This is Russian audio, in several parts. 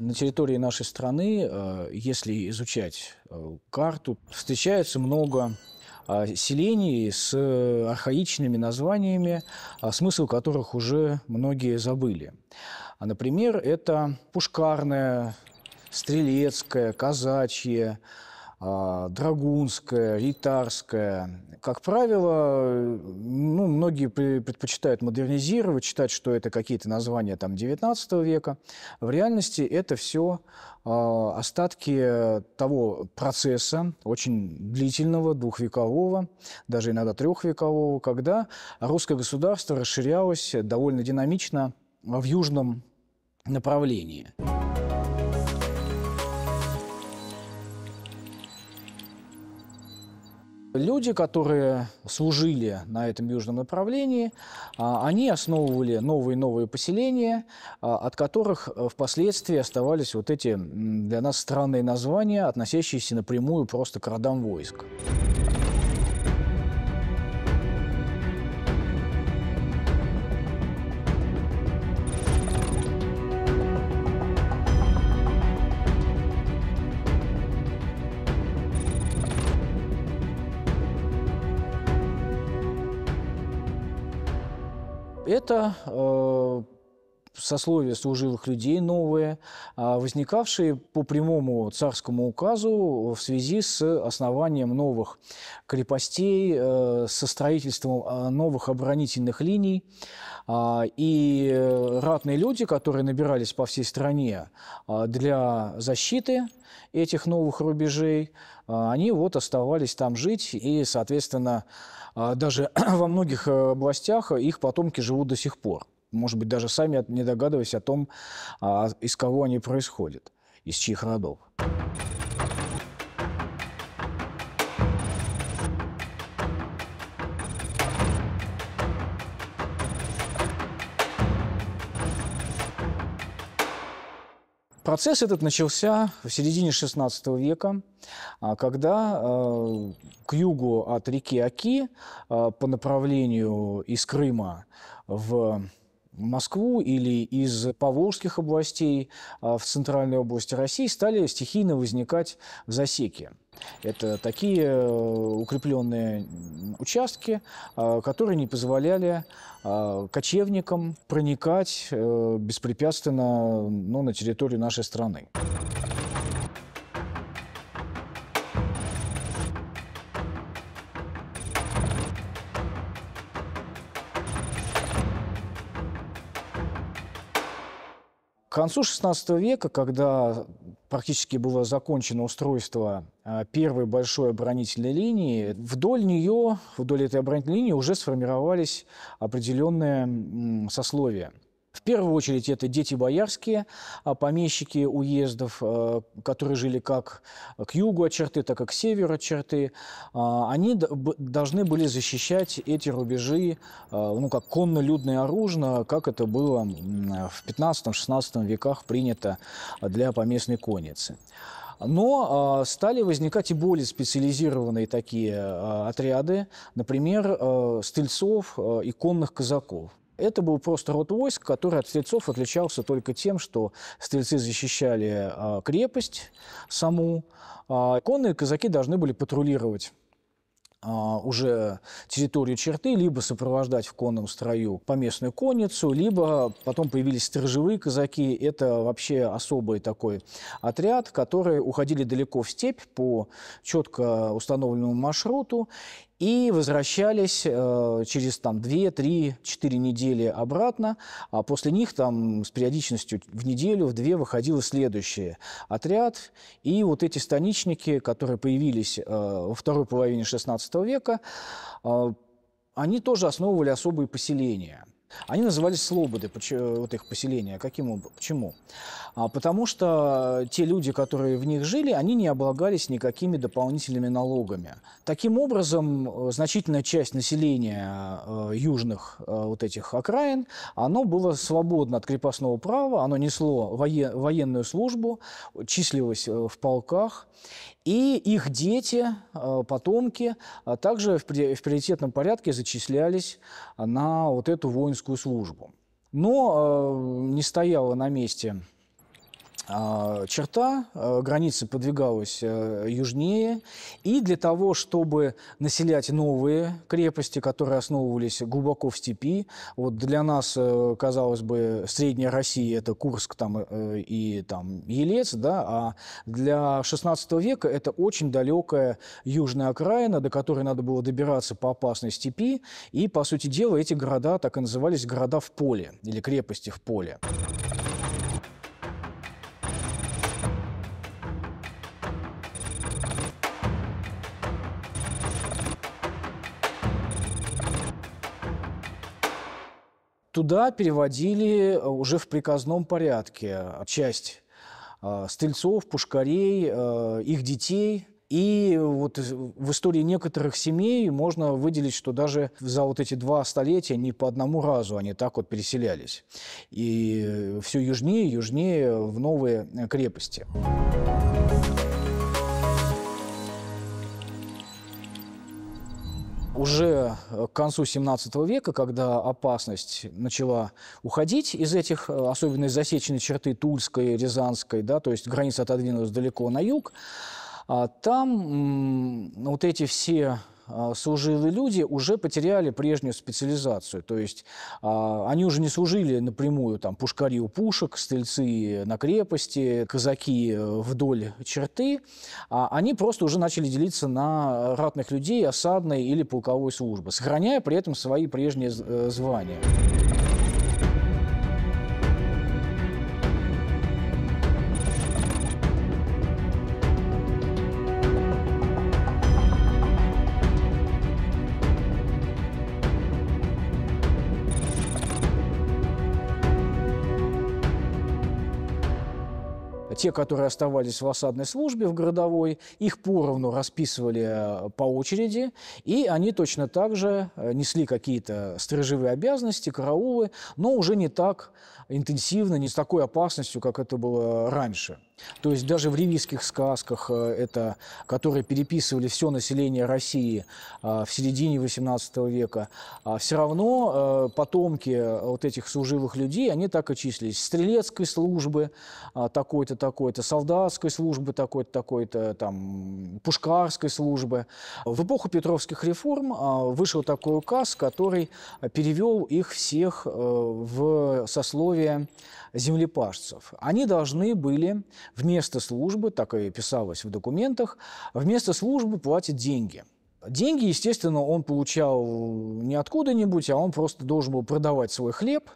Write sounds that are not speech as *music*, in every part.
На территории нашей страны, э, если изучать э, карту, встречается много а, селений с э, архаичными названиями, а, смысл которых уже многие забыли. А, например, это Пушкарное, Стрелецкое, Казачье, а, драгунская, Ритарская. Как правило, ну, многие предпочитают модернизировать, считать, что это какие-то названия там, 19 века. В реальности это все а, остатки того процесса, очень длительного, двухвекового, даже иногда трехвекового, когда русское государство расширялось довольно динамично в южном направлении. Люди, которые служили на этом южном направлении, а, они основывали новые и новые поселения, а, от которых э, впоследствии оставались вот эти для нас странные названия, относящиеся напрямую просто к родам войск. это э, сословия служивых людей новые, а, возникавшие по прямому царскому указу в связи с основанием новых крепостей, э, со строительством э, новых оборонительных линий. А, и ратные люди, которые набирались по всей стране э, для защиты этих новых рубежей, они вот оставались там жить и, соответственно, а, даже *clears throat* во многих э, областях э, их потомки живут до сих пор. Может быть, даже сами не догадываясь о том, а, из кого они происходят, из чьих родов. Процесс этот начался в середине XVI века, а, когда а, к югу от реки Аки а, по направлению из Крыма в Москву или из Поволжских областей а, в центральной области России стали стихийно возникать засеки. Это такие э, укрепленные участки, а, которые не позволяли а, кочевникам проникать э, беспрепятственно ну, на территорию нашей страны. К концу XVI века, когда практически было закончено устройство а, первой большой оборонительной линии, вдоль нее, вдоль этой оборонительной линии уже сформировались определенные сословия – в первую очередь это дети боярские, а помещики уездов, э, которые жили как к югу от черты, так и к северу от черты. А, они должны были защищать эти рубежи, э, ну, как конно-людное оружие, как это было в 15-16 веках принято для поместной конницы. Но э, стали возникать и более специализированные такие э, отряды, например, э, стрельцов э, и конных казаков. Это был просто род войск, который от стрельцов отличался только тем, что стрельцы защищали э, крепость саму. Э, а, конные казаки должны были патрулировать а, уже территорию черты, либо сопровождать в конном строю поместную конницу, либо потом появились сторожевые казаки. Это вообще особый такой отряд, которые уходили далеко в степь по четко установленному маршруту и возвращались э, через там 2, 3, 4 недели обратно. А после них там с периодичностью в неделю, в две выходил следующий отряд. И вот эти станичники, которые появились э, во второй половине XVI века, э, они тоже основывали особые поселения – они назывались слободы, э, вот их поселения. Каким, почему? А, потому что те люди, которые в них жили, они не облагались никакими дополнительными налогами. Таким образом, э, значительная часть населения э, южных э, вот этих окраин, оно было свободно от крепостного права, оно несло воен, военную службу, числилось э, в полках. И их дети, э, потомки, а также в приоритетном порядке зачислялись на вот эту воинскую службу. Но э, не стояла на месте а, черта а, границы подвигалась э, южнее, и для того, чтобы населять новые крепости, которые основывались глубоко в степи, вот для нас, э, казалось бы, Средняя Россия – это Курск там, э, и там, Елец, да, а для XVI века это очень далекая южная окраина, до которой надо было добираться по опасной степи, и, по сути дела, эти города так и назывались «города в поле» или «крепости в поле». Туда переводили э, уже в приказном порядке часть э, стрельцов, пушкарей, э, их детей. И вот в истории некоторых семей можно выделить, что даже за вот эти два столетия не по одному разу они так вот переселялись. И все южнее и южнее в новые крепости. уже э, к концу 17 века, когда опасность начала уходить из этих, э, особенно из засеченной черты Тульской, Рязанской, да, то есть граница отодвинулась далеко на юг, а там вот эти все а, служилые люди, уже потеряли прежнюю специализацию. То есть а, они уже не служили напрямую там, пушкари у пушек, стрельцы на крепости, казаки э, вдоль черты. А они просто уже начали делиться на ратных людей, осадной или полковой службы, сохраняя при этом свои прежние э, звания. те, которые оставались в осадной службе, в городовой, их поровну расписывали э, по очереди, и они точно так же э, несли какие-то сторожевые обязанности, караулы, но уже не так интенсивно, не с такой опасностью, как это было раньше. То есть даже в ревизских сказках, э, это, которые переписывали все население России э, в середине XVIII века, а все равно э, потомки вот этих служивых людей, они так и числились. Стрелецкой службы такой-то, такой-то, солдатской службы такой-то, такой-то, там, пушкарской службы. В эпоху Петровских реформ вышел такой указ, который перевел их всех в сословие сословие землепашцев. Они должны были вместо службы, так и писалось в документах, вместо службы платить деньги – Деньги, естественно, он получал не откуда-нибудь, а он просто должен был продавать свой хлеб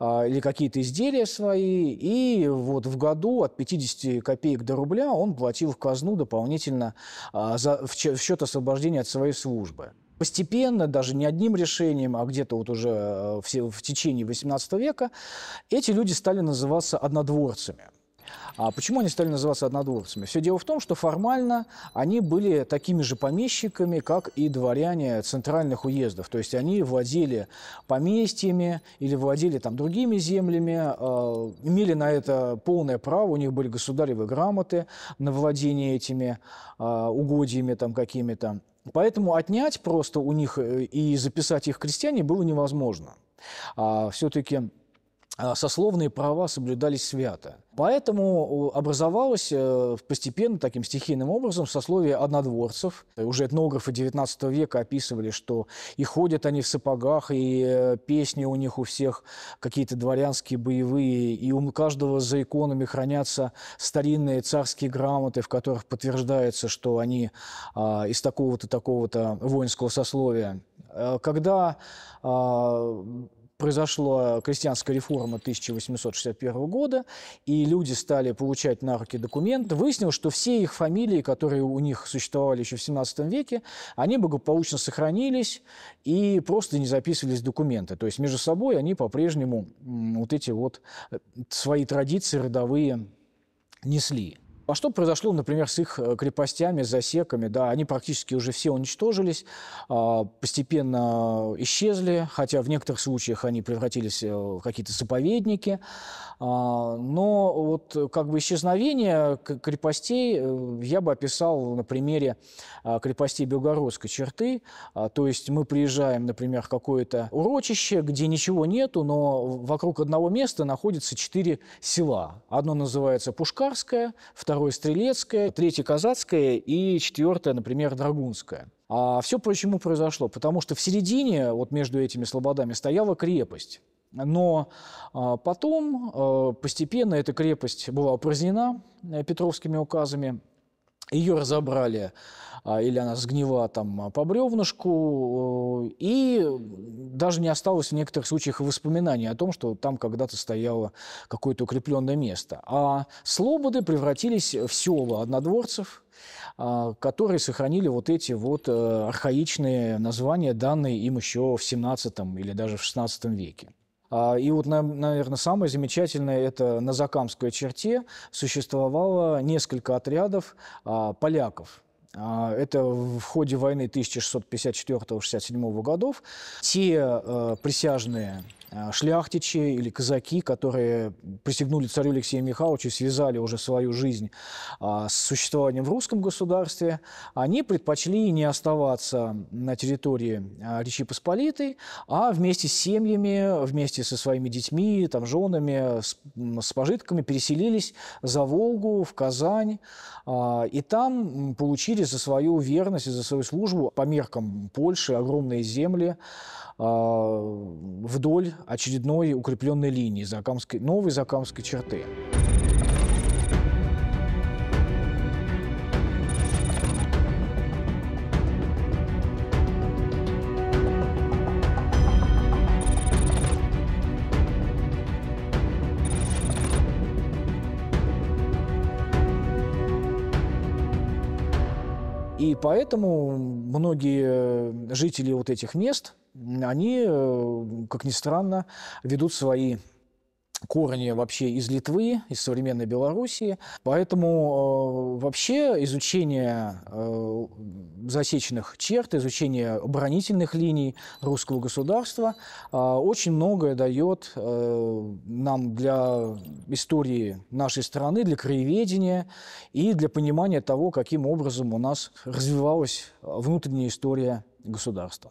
а, или какие-то изделия свои. И вот в году от 50 копеек до рубля он платил в казну дополнительно а, за, в, в счет освобождения от своей службы. Постепенно, даже не одним решением, а где-то вот уже э, в, течение XVIII века, эти люди стали называться однодворцами – а почему они стали называться однодворцами? Все дело в том, что формально они были такими же помещиками, как и дворяне центральных уездов. То есть они владели поместьями или владели там другими землями, э, имели на это полное право, у них были государевы грамоты на владение этими э, угодьями там какими-то. Поэтому отнять просто у них э, и записать их крестьяне было невозможно. А все-таки а, сословные права соблюдались свято. Поэтому э, образовалось э, постепенно, таким стихийным образом, сословие однодворцев. Уже этнографы XIX века описывали, что и ходят они в сапогах, и э, песни у них у всех какие-то дворянские, боевые, и у каждого за иконами хранятся старинные царские грамоты, в которых подтверждается, что они а, из такого-то, такого-то воинского сословия. Когда а, произошла крестьянская реформа 1861 года, и люди стали получать на руки документы. Выяснилось, что все их фамилии, которые у них существовали еще в 17 веке, они благополучно сохранились и просто не записывались в документы. То есть между собой они по-прежнему вот эти вот э, свои традиции родовые несли. А что произошло, например, с их э, крепостями, засеками? Да, они практически уже все уничтожились, а, постепенно исчезли, хотя в некоторых случаях они превратились э, в какие-то заповедники. А, но вот э, как бы исчезновение крепостей я бы описал на примере а, крепостей Белгородской черты. То есть мы приезжаем, например, в какое-то урочище, где ничего нету, но вокруг одного места находятся четыре села. Одно называется Пушкарское, второе второе Стрелецкое, третье Казацкое и четвертое, например, Драгунское. А все почему произошло? Потому что в середине, вот между этими слободами, стояла крепость. Но а, потом а, постепенно эта крепость была упразднена э, петровскими указами, ее разобрали, а, или она сгнила там а, по бревнышку, э, и даже не осталось в некоторых случаях воспоминаний о том, что там когда-то стояло какое-то укрепленное место. А слободы превратились в села однодворцев, а, которые сохранили вот эти вот э, архаичные названия, данные им еще в 17 или даже в 16 веке. А, и вот, наверное, самое замечательное, это на Закамской черте существовало несколько отрядов а, поляков. А, это в ходе войны 1654-67 годов. Те э, присяжные Э, шляхтичи или казаки, которые присягнули царю Алексею Михайловичу, связали уже свою жизнь э, с существованием в русском государстве, они предпочли не оставаться на территории э, Речи Посполитой, а вместе с семьями, вместе со своими детьми, там, женами, с, с пожитками переселились за Волгу, в Казань, и там получили за свою верность и за свою службу по меркам Польши огромные земли, а, вдоль очередной укрепленной линии Закамской, новой Закамской черты. И поэтому многие э, жители вот этих мест, они, э, как ни странно, ведут свои корни вообще из Литвы, из современной Белоруссии. Поэтому э, вообще изучение э, засеченных черт, изучение оборонительных линий русского государства э, очень многое дает э, нам для истории нашей страны, для краеведения и для понимания того, каким образом у нас развивалась внутренняя история государства.